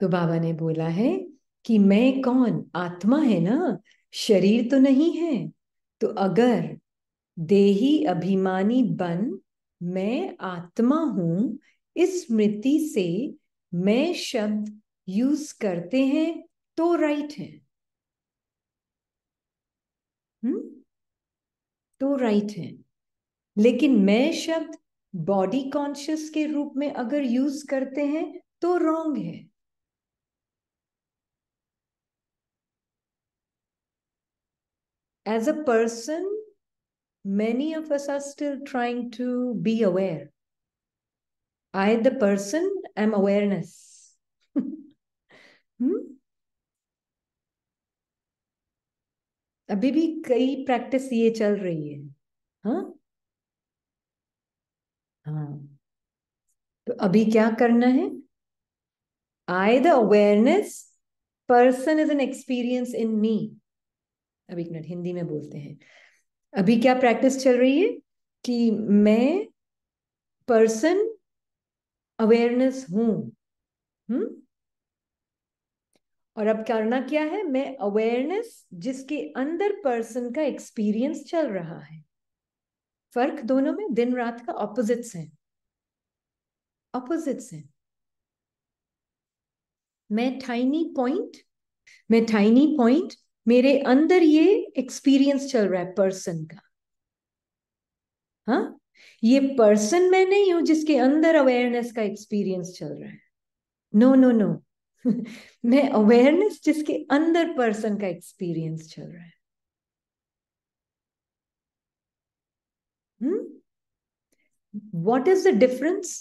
तो बाबा ने बोला है कि मैं कौन आत्मा है ना शरीर तो नहीं है तो अगर देही अभिमानी बन मैं आत्मा हूं इस स्मृति से मैं शब्द यूज करते हैं तो राइट है हुँ? तो राइट है लेकिन मैं शब्द बॉडी कॉन्शियस के रूप में अगर यूज करते हैं तो रॉन्ग है as a person, many of us are still trying to be aware. I, the person, am awareness. hmm? अभी भी कई प्रैक्टिस ये चल रही है हाँ हाँ तो अभी क्या करना है I the awareness person is an experience in me अब एक मिनट हिंदी में बोलते हैं अभी क्या प्रैक्टिस चल रही है कि मैं पर्सन अवेयरनेस हूं हम्म और अब करना क्या है मैं अवेयरनेस जिसके अंदर पर्सन का एक्सपीरियंस चल रहा है फर्क दोनों में दिन रात का ऑपोजिट्स हैं ऑपोजिट्स हैं मैं टाइनी पॉइंट मैं टाइनी पॉइंट मेरे अंदर ये एक्सपीरियंस चल रहा है पर्सन का हाँ ये पर्सन मैं नहीं हूं जिसके अंदर अवेयरनेस का एक्सपीरियंस चल रहा है नो नो नो मैं अवेयरनेस जिसके अंदर पर्सन का एक्सपीरियंस चल रहा है वॉट इज द डिफरेंस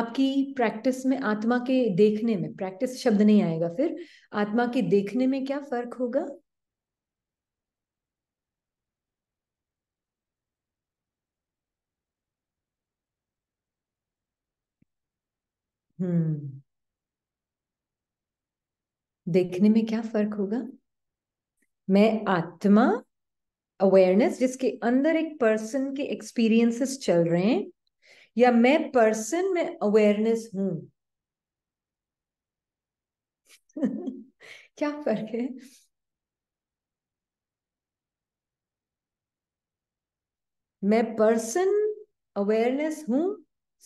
आपकी प्रैक्टिस में आत्मा के देखने में प्रैक्टिस शब्द नहीं आएगा फिर आत्मा के देखने में क्या फर्क होगा हम्म देखने में क्या फर्क होगा मैं आत्मा अवेयरनेस जिसके अंदर एक पर्सन के एक्सपीरियंसेस चल रहे हैं या मैं पर्सन में अवेयरनेस हूं क्या फर्क है मैं पर्सन अवेयरनेस हूं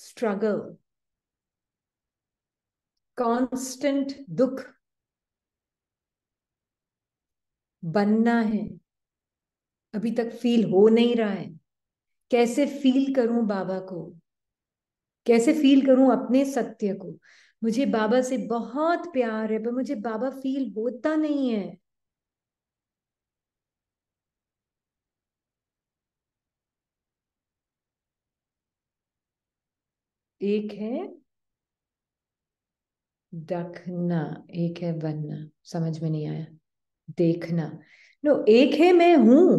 स्ट्रगल कांस्टेंट दुख बनना है अभी तक फील हो नहीं रहा है कैसे फील करूं बाबा को कैसे फील करूं अपने सत्य को मुझे बाबा से बहुत प्यार है पर मुझे बाबा फील होता नहीं है एक है दखना एक है बनना समझ में नहीं आया देखना नो एक है मैं हूं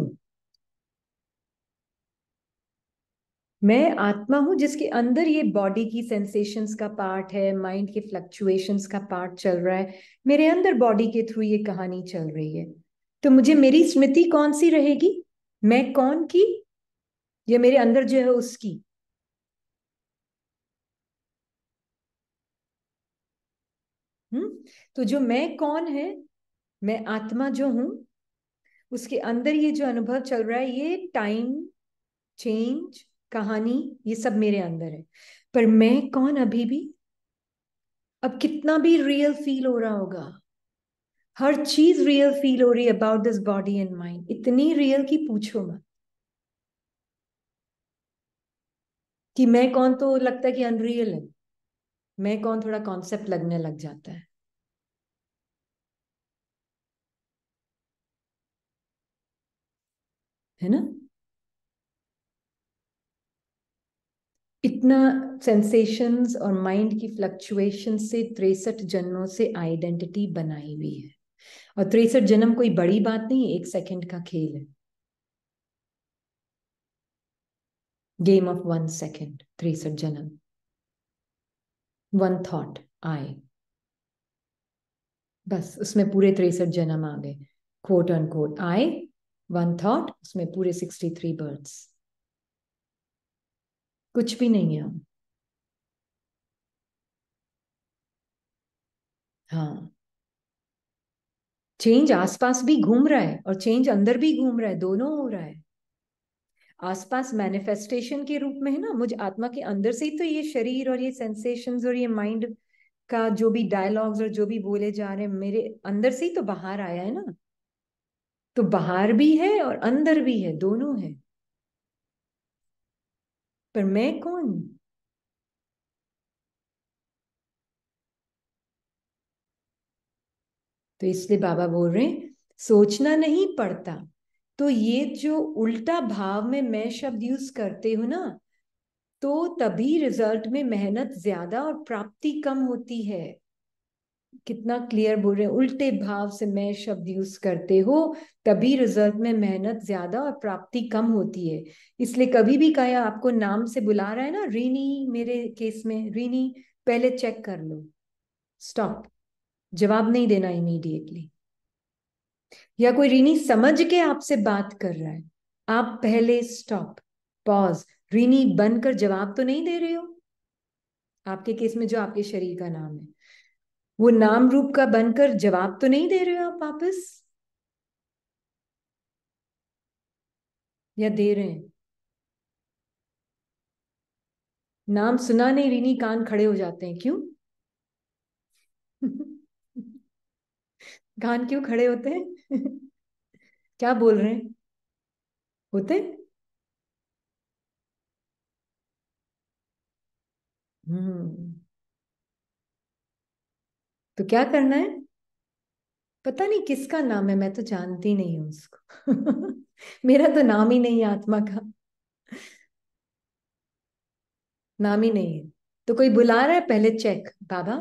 मैं आत्मा हूं जिसके अंदर ये बॉडी की सेंसेशंस का पार्ट है माइंड के फ्लक्चुएशंस का पार्ट चल रहा है मेरे अंदर बॉडी के थ्रू ये कहानी चल रही है तो मुझे मेरी स्मृति कौन सी रहेगी मैं कौन की या मेरे अंदर जो है उसकी हम्म तो जो मैं कौन है मैं आत्मा जो हूं उसके अंदर ये जो अनुभव चल रहा है ये टाइम चेंज कहानी ये सब मेरे अंदर है पर मैं कौन अभी भी अब कितना भी रियल फील हो रहा होगा हर चीज रियल फील हो रही है about this body and mind इतनी रियल की पूछो मत कि मैं कौन तो लगता है कि अनरियल है मैं कौन थोड़ा कॉन्सेप्ट लगने लग जाता है है ना इतना सेंसेशंस और माइंड की फ्लक्चुएशन से तिरसठ जन्मों से आइडेंटिटी बनाई हुई है और तिरसठ जन्म कोई बड़ी बात नहीं एक सेकंड का खेल है गेम ऑफ वन सेकंड तिरसठ जन्म वन थॉट आए बस उसमें पूरे तिरसठ जन्म आ गए कोट अन कोट आए वन थॉट उसमें पूरे सिक्सटी थ्री बर्ड्स कुछ भी नहीं है हाँ चेंज आसपास भी घूम रहा है और चेंज अंदर भी घूम रहा है दोनों हो रहा है आसपास मैनिफेस्टेशन के रूप में है ना मुझे आत्मा के अंदर से ही तो ये शरीर और ये सेंसेशंस और ये माइंड का जो भी डायलॉग्स और जो भी बोले जा रहे हैं मेरे अंदर से ही तो बाहर आया है ना तो बाहर भी है और अंदर भी है दोनों है पर मैं कौन तो इसलिए बाबा बोल रहे हैं सोचना नहीं पड़ता तो ये जो उल्टा भाव में मैं शब्द यूज करते हूँ ना तो तभी रिजल्ट में मेहनत ज्यादा और प्राप्ति कम होती है कितना क्लियर बोल रहे हैं उल्टे भाव से मैं शब्द यूज करते हो तभी रिजल्ट में मेहनत ज्यादा और प्राप्ति कम होती है इसलिए कभी भी कहा आपको नाम से बुला रहा है ना रीनी मेरे केस में रीनी पहले चेक कर लो स्टॉप जवाब नहीं देना इमीडिएटली या कोई रीनी समझ के आपसे बात कर रहा है आप पहले स्टॉप पॉज रीनी बनकर जवाब तो नहीं दे रहे हो आपके केस में जो आपके शरीर का नाम है वो नाम रूप का बनकर जवाब तो नहीं दे रहे हो आप वापस या दे रहे हैं नाम सुना नहीं रीनी कान खड़े हो जाते हैं क्यों कान क्यों खड़े होते हैं क्या बोल रहे हैं होते हम्म तो क्या करना है पता नहीं किसका नाम है मैं तो जानती नहीं हूं उसको मेरा तो नाम ही नहीं है आत्मा का नाम ही नहीं है तो कोई बुला रहा है पहले चेक बाबा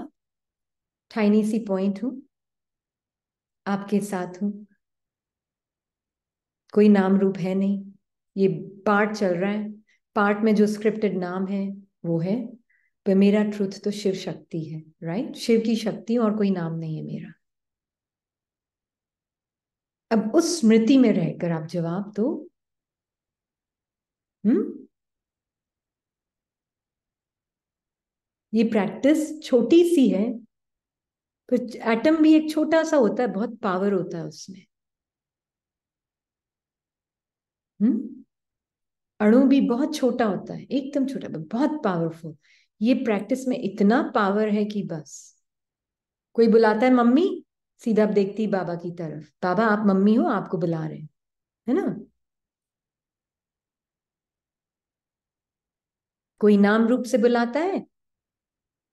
ठाइनी सी पॉइंट हूं आपके साथ हूं कोई नाम रूप है नहीं ये पार्ट चल रहा है पार्ट में जो स्क्रिप्टेड नाम है वो है पर मेरा ट्रुथ तो शिव शक्ति है राइट शिव की शक्ति और कोई नाम नहीं है मेरा अब उस स्मृति में रहकर आप जवाब दो हम्म ये प्रैक्टिस छोटी सी है तो एटम भी एक छोटा सा होता है बहुत पावर होता है उसमें हम्म अणु भी बहुत छोटा होता है एकदम छोटा बहुत पावरफुल ये प्रैक्टिस में इतना पावर है कि बस कोई बुलाता है मम्मी सीधा आप देखती बाबा की तरफ बाबा आप मम्मी हो आपको बुला रहे हैं है ना कोई नाम रूप से बुलाता है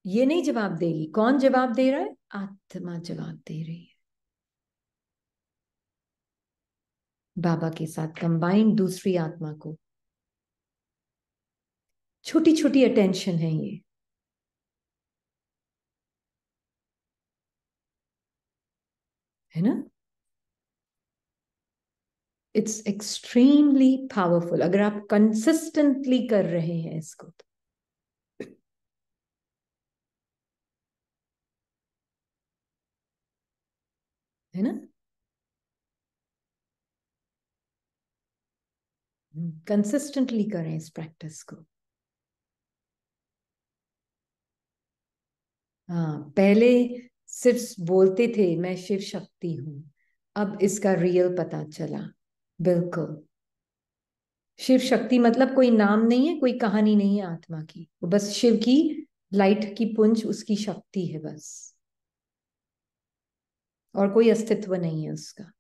ये नहीं जवाब देगी कौन जवाब दे रहा है आत्मा जवाब दे रही है बाबा के साथ कंबाइंड दूसरी आत्मा को छोटी छोटी अटेंशन है ये है ना इट्स एक्सट्रीमली पावरफुल अगर आप कंसिस्टेंटली कर रहे हैं इसको तो है ना कंसिस्टेंटली करें इस प्रैक्टिस को हाँ पहले सिर्फ बोलते थे मैं शिव शक्ति हूं अब इसका रियल पता चला बिल्कुल शिव शक्ति मतलब कोई नाम नहीं है कोई कहानी नहीं है आत्मा की वो बस शिव की लाइट की पुंज उसकी शक्ति है बस और कोई अस्तित्व नहीं है उसका